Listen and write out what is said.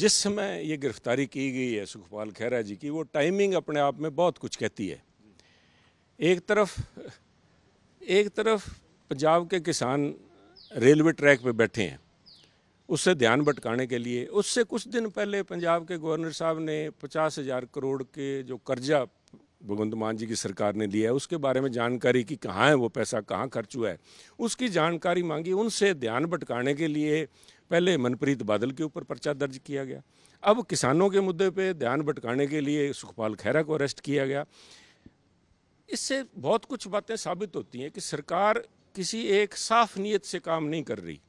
जिस समय ये गिरफ्तारी की गई है सुखपाल खैरा जी की वो टाइमिंग अपने आप में बहुत कुछ कहती है एक तरफ एक तरफ पंजाब के किसान रेलवे ट्रैक पे बैठे हैं उससे ध्यान भटकाने के लिए उससे कुछ दिन पहले पंजाब के गवर्नर साहब ने पचास हज़ार करोड़ के जो कर्जा भगवंत मान जी की सरकार ने लिया है उसके बारे में जानकारी कि कहाँ है वो पैसा कहाँ खर्च हुआ है उसकी जानकारी मांगी उनसे ध्यान भटकाने के लिए पहले मनप्रीत बादल के ऊपर पर्चा दर्ज किया गया अब किसानों के मुद्दे पे ध्यान भटकाने के लिए सुखपाल खैरा को अरेस्ट किया गया इससे बहुत कुछ बातें साबित होती हैं कि सरकार किसी एक साफ नीयत से काम नहीं कर रही